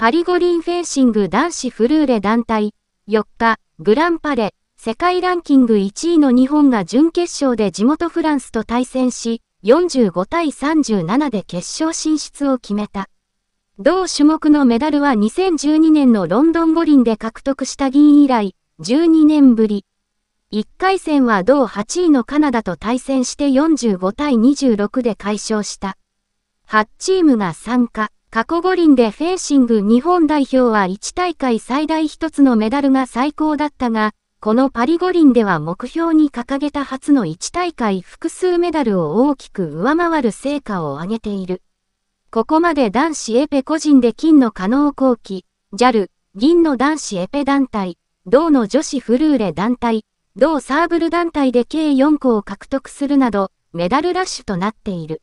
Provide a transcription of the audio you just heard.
パリ五輪フェンシング男子フルーレ団体、4日、グランパレ、世界ランキング1位の日本が準決勝で地元フランスと対戦し、45対37で決勝進出を決めた。同種目のメダルは2012年のロンドン五輪で獲得した銀以来、12年ぶり。1回戦は同8位のカナダと対戦して45対26で解消した。8チームが参加。過去五輪でフェンシング日本代表は1大会最大1つのメダルが最高だったが、このパリ五輪では目標に掲げた初の1大会複数メダルを大きく上回る成果を上げている。ここまで男子エペ個人で金の加納後期、JAL、銀の男子エペ団体、銅の女子フルーレ団体、銅サーブル団体で計4個を獲得するなど、メダルラッシュとなっている。